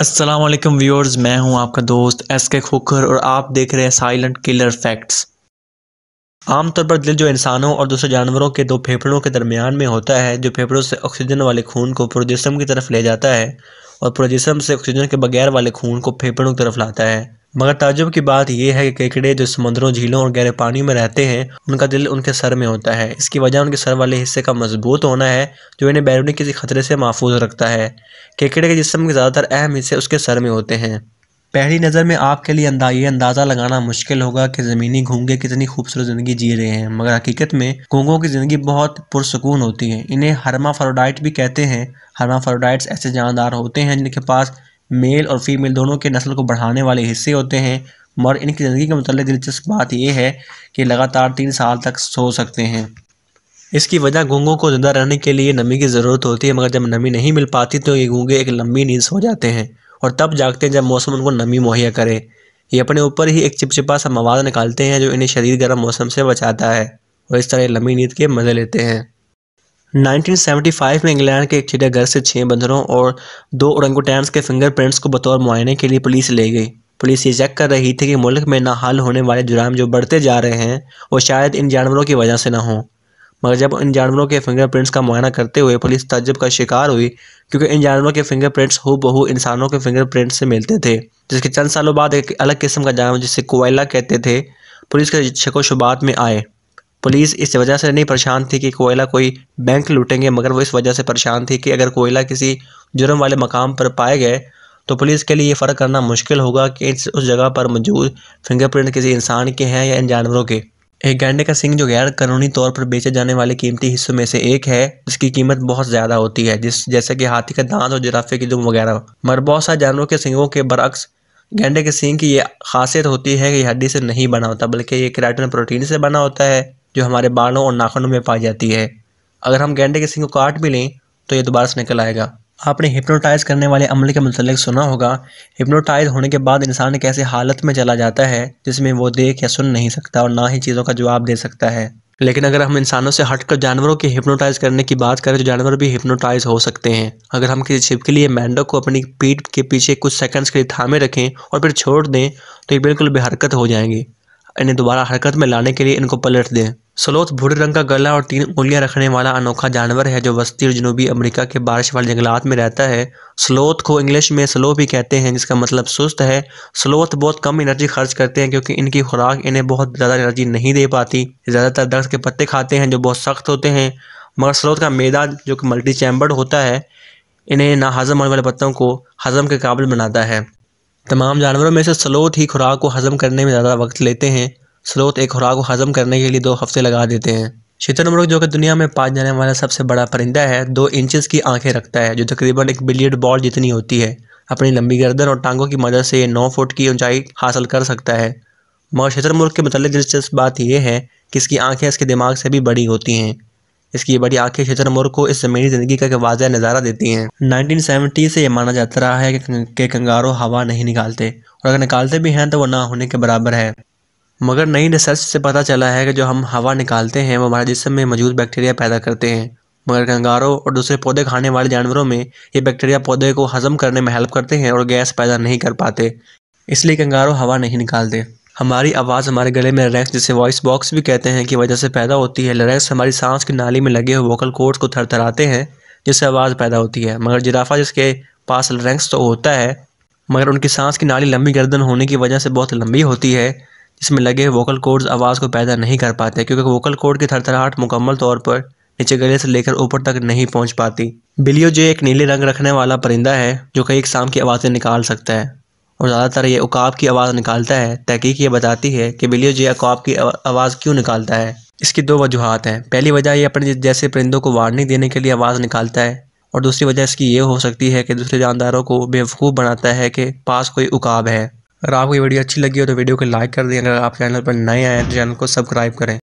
Aslam viewers मैं हूं आपका दोस्त एस के खोखर और आप देख रहे हैं साइलेंट किलर फैक्ट्स आमतौर पर दिल जो इंसानों और दूसरे जानवरों के दो फेफड़ों के दरमियान में होता है जो फेफड़ों से ऑक्सीजन वाले खून को प्रोजिसम की तरफ ले जाता है और प्रोजिसम से ऑक्सीजन के बगैर वाले खून को फेफड़ों की तरफ लाता है मगर ताजुब की बात यह है कि केकड़े जो समुद्रों झीलों और गहरे पानी में रहते हैं उनका दिल उनके सर में होता है इसकी वजह उनके सर वाले हिस्से का मजबूत होना है जो इन्हें बैरूनी किसी खतरे से महफूज रखता है केकड़े के जिसम के ज़्यादातर अहम हिस्से उसके सर में होते हैं पहली नज़र में आपके लिए अंदा ये अंदाज़ा लगाना मुश्किल होगा कि ज़मीनी घूंगे कितनी खूबसूरत ज़िंदगी जी रहे हैं मगर हकीकत में घूंगों की ज़िंदगी बहुत पुरसकून होती है इन्हें हर्माफरोडाइट भी कहते हैं हर्माफरोडाइट्स ऐसे जानदार होते हैं जिनके पास मेल और फीमेल दोनों के नस्ल को बढ़ाने वाले हिस्से होते हैं मगर इनकी ज़िंदगी के मतलब दिलचस्प बात यह है कि लगातार तीन साल तक सो सकते हैं इसकी वजह गूँगों को ज़िंदा रहने के लिए नमी की ज़रूरत होती है मगर जब नमी नहीं मिल पाती तो ये गूँगे एक लंबी नींद सो जाते हैं और तब जागते हैं जब मौसम उनको नमी मुहैया करे ये अपने ऊपर ही एक चिपचिपा सा मवाद निकालते हैं जो इन्हें शरीर गर्म मौसम से बचाता है और इस तरह लंबी नींद के मज़े लेते हैं 1975 में इंग्लैंड के एक चिड़ियाघर से छह बंदरों और दो औरंगोटैंस के फिंगरप्रिंट्स को बतौर मुआयने के लिए पुलिस ले गई पुलिस ये चेक कर रही थी कि मुल्क में ना हल होने वाले जुराम जो बढ़ते जा रहे हैं वो शायद इन जानवरों की वजह से ना हो मगर जब इन जानवरों के फिंगरप्रिंट्स का मुआयना करते हुए पुलिस तजब का शिकार हुई क्योंकि इन जानवरों के फिंगरप्रिंट्स हो बहू इंसानों के फिंगरप्रिंट्स से मिलते थे जिसके चंद सालों बाद एक अलग किस्म का जानवर जिसे कोयला कहते थे पुलिस के शको शुबात में आए पुलिस इस वजह से नहीं परेशान थी कि कोयला कोई बैंक लूटेंगे मगर वो इस वजह से परेशान थी कि अगर कोयला किसी जुर्म वाले मकाम पर पाए गए तो पुलिस के लिए ये फ़र्क करना मुश्किल होगा कि इस उस जगह पर मौजूद फिंगरप्रिंट किसी इंसान के हैं या इन जानवरों के एक गैंडे का सिंह जो गैर कानूनी तौर पर बेचे जाने वाले कीमती हिस्सों में से एक है जिसकी कीमत बहुत ज़्यादा होती है जिस जैसे कि हाथी का दांत और जराफे की दुम वगैरह मगर बहुत सारे जानवरों के सिंगों के बरक्स गेंडे के सिंह की ये खासियत होती है कि हड्डी से नहीं बना होता बल्कि ये क्रैटन प्रोटीन से बना होता है जो हमारे बालों और नाखनों में पाई जाती है अगर हम गेंडे के सिंह को काट भी लें तो ये दोबारा से निकल आएगा आपने हिप्नोटाइज़ करने वाले अमल के मतलब सुना होगा हिप्नोटाइज़ होने के बाद इंसान ऐसे हालत में चला जाता है जिसमें वो देख या सुन नहीं सकता और ना ही चीज़ों का जवाब दे सकता है लेकिन अगर हम इंसानों से हटकर जानवरों के हिप्नोटाइज़ करने की बात करें तो जानवर भी हिप्नोटाइज़ हो सकते हैं अगर हम किसी छिपकली या मैंडो को अपनी पीठ के पीछे कुछ सेकंड्स के लिए थामे रखें और फिर छोड़ दें तो ये बिल्कुल बेहरकत हो जाएंगे इन्हें दोबारा हरकत में लाने के लिए इनको पलट दें सलोथ भूरे रंग का गला और तीन उंगलियां रखने वाला अनोखा जानवर है जो वस्ती और जनूबी अमेरिका के बारिश वाले जंगलात में रहता है स्लोथ को इंग्लिश में स्लो भी कहते हैं जिसका मतलब सुस्त है स्लोथ बहुत कम एनर्जी खर्च करते हैं क्योंकि इनकी खुराक इन्हें बहुत ज़्यादा एनर्जी नहीं दे पाती ज़्यादातर दर्द के पत्ते खाते हैं जो बहुत सख्त होते हैं मगर स्लोथ का मैदा जो कि मल्टी चैम्बर्ड होता है इन्हें ना हज़म होने वाले पत्तों को हज़म के काबिल बनाता है तमाम जानवरों में से स्लोथ ही खुराक को हज़म करने में ज़्यादा वक्त लेते हैं स्रोत एक खुराक को हजम करने के लिए दो हफ्ते लगा देते हैं शीतलमुर्ग जो कि दुनिया में पाए जाने वाला सबसे बड़ा परिंदा है दो इंचज़ की आंखें रखता है जो तकरीबन एक बिलियड बॉल जितनी होती है अपनी लंबी गर्दन और टांगों की मदद से ये नौ फुट की ऊंचाई हासिल कर सकता है मगर मुर्ग के मतलब दिलचस्प बात यह है कि इसकी आंखें इसके दिमाग से भी बड़ी होती हैं इसकी बड़ी आंखें शतरमुर्ग को इस ज़मीनी ज़िंदगी का एक वाजह नज़ारा देती हैं सेवेंटी से ये माना जाता रहा है कि कंगारों हवा नहीं निकालते और अगर निकालते भी हैं तो वह ना होने के बराबर है मगर नई रिसर्च से पता चला है कि जो हम हवा निकालते हैं वो हमारे जिसम में मौजूद बैक्टीरिया पैदा करते हैं मगर कंगारों और दूसरे पौधे खाने वाले जानवरों में ये बैक्टीरिया पौधे को हजम करने में हेल्प करते हैं और गैस पैदा नहीं कर पाते इसलिए कंगारों हवा नहीं निकालते हमारी आवाज़ हमारे गले में लरेंस जिसे वॉइस बॉक्स भी कहते हैं की वजह से पैदा होती है लरेंस हमारी सांस की नाली में लगे हुए वोकल कोर्ड्स को थरथराते हैं जिससे आवाज़ पैदा होती है मगर जिराफा जिसके पास लरेंस तो होता है मगर उनकी सांस की नाली लंबी गर्दन होने की वजह से बहुत लंबी होती है इसमें लगे वोकल कोड्स आवाज़ को पैदा नहीं कर पाते क्योंकि वोकल कोड की थरथराहट मुकम्मल तौर पर नीचे गले से लेकर ऊपर तक नहीं पहुंच पाती बिलियो जो एक नीले रंग रखने वाला परिंदा है जो कई शाम की आवाज़ें निकाल सकता है और ज़्यादातर ये उकाब की आवाज़ निकालता है तहकीक ये बताती है कि बिलियो जे उकाब की आवाज़ क्यों निकालता है इसकी दो वजूहत हैं पहली वजह ये अपने जैसे परिंदों को वार्निंग देने के लिए आवाज़ निकालता है और दूसरी वजह इसकी ये हो सकती है कि दूसरे जानदारों को बेवकूफ़ बनाता है कि पास कोई उकाब है अगर आपको ये वीडियो अच्छी लगी हो तो वीडियो को लाइक कर दें अगर आप चैनल पर नए आए हैं तो चैनल को सब्सक्राइब करें